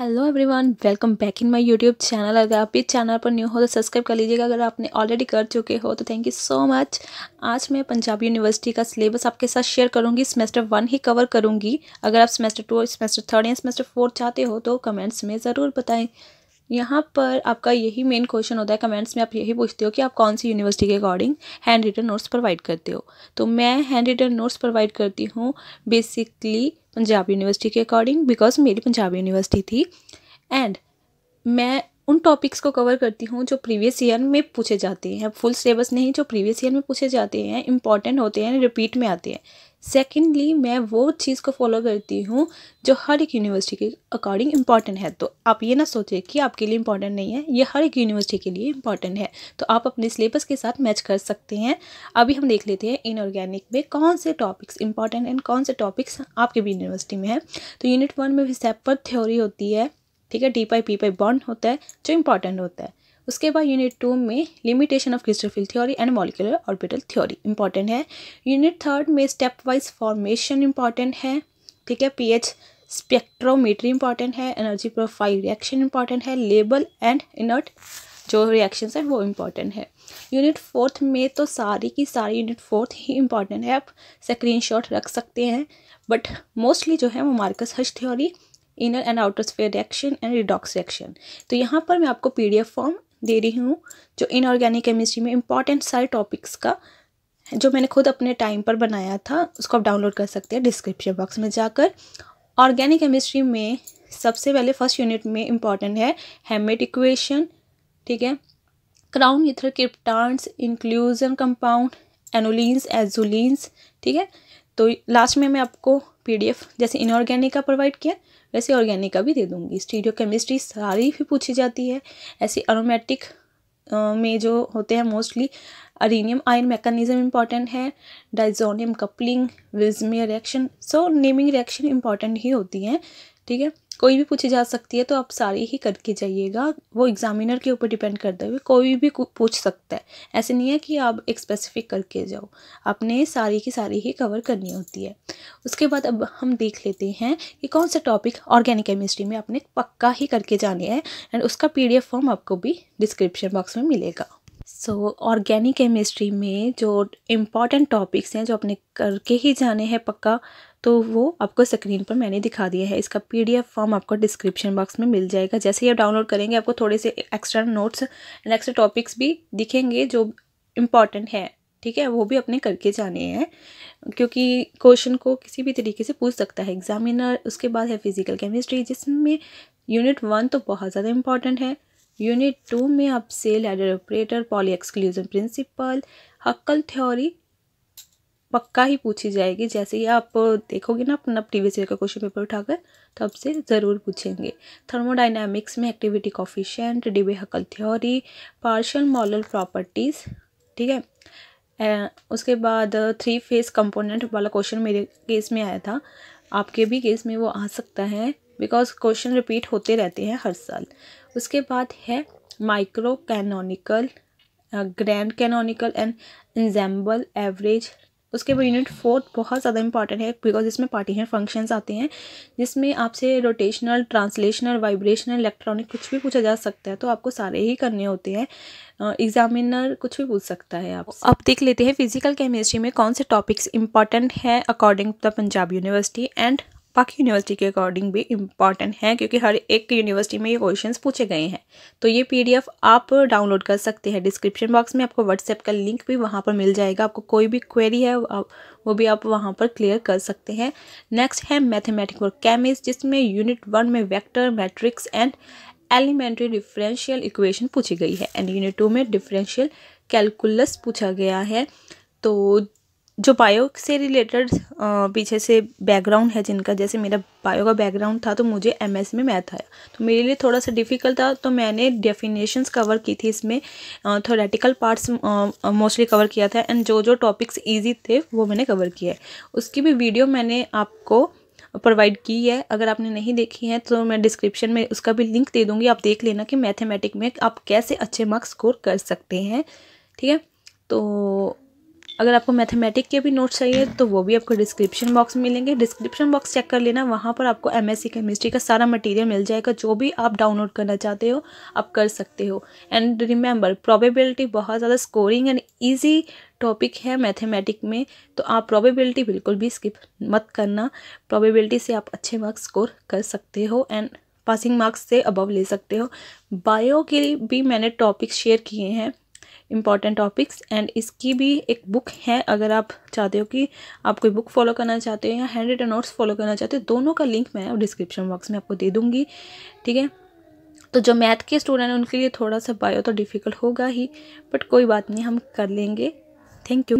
hello everyone welcome back in my YouTube channel अगर आप इस चैनल पर न्यू हो तो सब्सक्राइब कर लीजिएगा अगर आपने ऑलरेडी कर चुके हो तो थैंक यू सो मच आज मैं पंजाब यूनिवर्सिटी का सिलेबस आपके साथ शेयर करूंगी सेमेस्टर वन ही कवर करूंगी अगर आप सेमेस्टर टू सेमेस्टर थर्ड या सेमेस्टर फोर्थ चाहते हो तो कमेंट्स में ज़रूर बताएँ यहाँ पर आपका यही मेन क्वेश्चन होता है कमेंट्स में आप यही पूछते हो कि आप कौन सी यूनिवर्सिटी के according handwritten notes provide करते हो तो मैं हैंड रिटन नोट्स प्रोवाइड करती हूँ बेसिकली पंजाब यूनिवर्सिटी के अकॉर्डिंग बिकॉज मेरी पंजाब यूनिवर्सिटी थी एंड मैं उन टॉपिक्स को कवर करती हूँ जो प्रीवियस ईयर में पूछे जाते हैं फुल सिलेबस नहीं जो प्रीवियस ईयर में पूछे जाते हैं इंपॉर्टेंट होते हैं रिपीट में आते हैं सेकेंडली मैं वो चीज़ को फॉलो करती हूँ जो हर एक यूनिवर्सिटी के अकॉर्डिंग इंपॉर्टेंट है तो आप ये ना सोचें कि आपके लिए इंपॉर्टेंट नहीं है ये हर एक यूनिवर्सिटी के लिए इंपॉर्टेंट है तो आप अपने सिलेबस के साथ मैच कर सकते हैं अभी हम देख लेते हैं इनऑर्गेनिक में कौन से टॉपिक्स इंपॉर्टेंट एंड कौन से टॉपिक्स आपके भी यूनिवर्सिटी में है तो यूनिट वन में भी सेपर थ्योरी होती है ठीक है D pi P pi bond होता है जो इंपॉर्टेंट होता है उसके बाद यूनिट टू में limitation of crystal field theory and molecular orbital theory important है यूनिट थर्ड में स्टेप वाइज फॉर्मेशन इंपॉर्टेंट है ठीक है पीएच स्पेक्ट्रोमीटरी इंपॉर्टेंट है एनर्जी प्रोफाइल रिएक्शन इंपॉर्टेंट है लेबल एंड इनर्ट जो रिएक्शंस हैं वो इम्पॉर्टेंट है यूनिट फोर्थ में तो सारी की सारी यूनिट फोर्थ ही इंपॉर्टेंट है आप स्क्रीन शॉट रख सकते हैं बट मोस्टली जो है वो Marcus Hush theory inner and outer sphere reaction and redox reaction तो यहाँ पर मैं आपको पीडीएफ फॉर्म दे रही हूँ जो इनऑर्गेनिक केमिस्ट्री में इंपॉर्टेंट सारे टॉपिक्स का जो मैंने खुद अपने टाइम पर बनाया था उसको आप डाउनलोड कर सकते हैं डिस्क्रिप्शन बॉक्स में जाकर ऑर्गेनिक केमिस्ट्री में सबसे पहले फर्स्ट यूनिट में इम्पॉर्टेंट है हेमेट इक्वेशन ठीक है crown ether cryptands inclusion compound annulenes azulenes ठीक है तो लास्ट में मैं आपको पीडीएफ जैसे इनऑर्गेनिक का प्रोवाइड किया वैसे ऑर्गेनिक का भी दे दूँगी स्टीडियो केमिस्ट्री सारी भी पूछी जाती है ऐसे अरोमेटिक में जो होते हैं mostly arenium ion mechanism important है diazonium coupling Vilsmeier reaction so naming reaction important ही होती हैं ठीक है कोई भी पूछी जा सकती है तो आप सारी ही करके जाइएगा वो एग्जामिनर के ऊपर डिपेंड करते हुए कोई भी पूछ सकता है ऐसे नहीं है कि आप एक स्पेसिफिक करके जाओ आपने सारी की सारी ही कवर करनी होती है उसके बाद अब हम देख लेते हैं कि कौन सा टॉपिक ऑर्गेनिक केमिस्ट्री में आपने पक्का ही करके जाने हैं एंड उसका पी फॉर्म आपको भी डिस्क्रिप्शन बॉक्स में मिलेगा सो ऑर्गेनिक केमिस्ट्री में जो इम्पॉर्टेंट टॉपिक्स हैं जो अपने करके ही जाने हैं पक्का तो वो आपको स्क्रीन पर मैंने दिखा दिया है इसका पीडीएफ फॉर्म आपको डिस्क्रिप्शन बॉक्स में मिल जाएगा जैसे ही आप डाउनलोड करेंगे आपको थोड़े से extra notes and extra topics भी दिखेंगे जो इम्पॉर्टेंट है ठीक है वो भी अपने करके जाने हैं क्योंकि क्वेश्चन को किसी भी तरीके से पूछ सकता है एग्जामिनर उसके बाद है फिजिकल केमिस्ट्री जिसमें यूनिट वन तो बहुत ज़्यादा इम्पॉर्टेंट है यूनिट टू में आपसे ladder operator Pauli exclusion principle Hückel theory पक्का ही पूछी जाएगी जैसे ही आप देखोगे ना अपना प्रीवियस ईयर का क्वेश्चन पेपर उठाकर तो आपसे ज़रूर पूछेंगे थर्मोडाइनमिक्स में activity coefficient Debye Hückel theory partial molar properties ठीक है उसके बाद थ्री फेस कंपोनेंट वाला क्वेश्चन मेरे केस में आया था आपके भी केस में वो आ सकता है बिकॉज क्वेश्चन रिपीट होते रहते हैं हर साल उसके बाद है microcanonical grand canonical and ensemble average उसके बाद यूनिट फोर्थ बहुत ज़्यादा इंपॉर्टेंट है बिकॉज इसमें पार्टी हैं फंक्शंस आते हैं जिसमें आपसे रोटेशनल ट्रांसलेशनल वाइब्रेशनल इलेक्ट्रॉनिक कुछ भी पूछा जा सकता है तो आपको सारे ही करने होते हैं एग्जामिनर uh, कुछ भी पूछ सकता है आप अब देख लेते हैं फिजिकल केमिस्ट्री में कौन से टॉपिक्स इंपॉर्टेंट हैं according to the Punjab university and बाकी यूनिवर्सिटी के अकॉर्डिंग भी इम्पॉर्टेंट है क्योंकि हर एक यूनिवर्सिटी में ये क्वेश्चंस पूछे गए हैं तो ये पीडीएफ आप डाउनलोड कर सकते हैं डिस्क्रिप्शन बॉक्स में आपको व्हाट्सएप का लिंक भी वहाँ पर मिल जाएगा आपको कोई भी क्वेरी है वो भी आप वहाँ पर क्लियर कर सकते हैं नेक्स्ट है मैथमेटिक और केमिस्ट जिसमें यूनिट वन में vector matrix and elementary differential equation पूछी गई है एंड यूनिट टू में डिफरेंशियल कैलकुलस पूछा गया है तो जो बायो से रिलेटेड पीछे से बैकग्राउंड है जिनका जैसे मेरा बायो का बैकग्राउंड था तो मुझे एमएस में मैथ आया तो मेरे लिए थोड़ा सा डिफ़िकल्ट था तो मैंने डेफिनेशंस कवर की थी इसमें थोरेटिकल पार्ट्स मोस्टली कवर किया था एंड जो जो टॉपिक्स ईजी थे वो मैंने कवर किया है उसकी भी वीडियो मैंने आपको प्रोवाइड की है अगर आपने नहीं देखी है तो मैं डिस्क्रिप्शन में उसका भी लिंक दे दूँगी आप देख लेना कि मैथमेटिक में आप कैसे अच्छे मार्क्स स्कोर कर सकते हैं ठीक है तो अगर आपको मैथमेटिक के भी नोट्स चाहिए तो वो भी आपको डिस्क्रिप्शन बॉक्स में मिलेंगे डिस्क्रिप्शन बॉक्स चेक कर लेना वहाँ पर आपको एम एस केमिस्ट्री का सारा मटेरियल मिल जाएगा जो भी आप डाउनलोड करना चाहते हो आप कर सकते हो एंड रिमेंबर प्रोबेबिलिटी बहुत ज़्यादा स्कोरिंग एंड ईजी टॉपिक है मैथेमेटिक में तो आप प्रोबेबिलिटी बिल्कुल भी स्किप मत करना प्रोबेबिलिटी से आप अच्छे मार्क्स स्कोर कर सकते हो एंड पासिंग मार्क्स से अबव ले सकते हो बायो के भी मैंने टॉपिक शेयर किए हैं इम्पॉर्टेंट टॉपिक्स एंड इसकी भी एक बुक है अगर आप चाहते हो कि आप कोई बुक फॉलो करना चाहते हो या हैंड रिटन नोट्स फॉलो करना चाहते हो दोनों का लिंक मैं डिस्क्रिप्शन बॉक्स में आपको दे दूँगी ठीक है तो जो मैथ के स्टूडेंट हैं उनके लिए थोड़ा सा बायो तो डिफ़िकल्ट होगा ही बट कोई बात नहीं हम कर लेंगे थैंक यू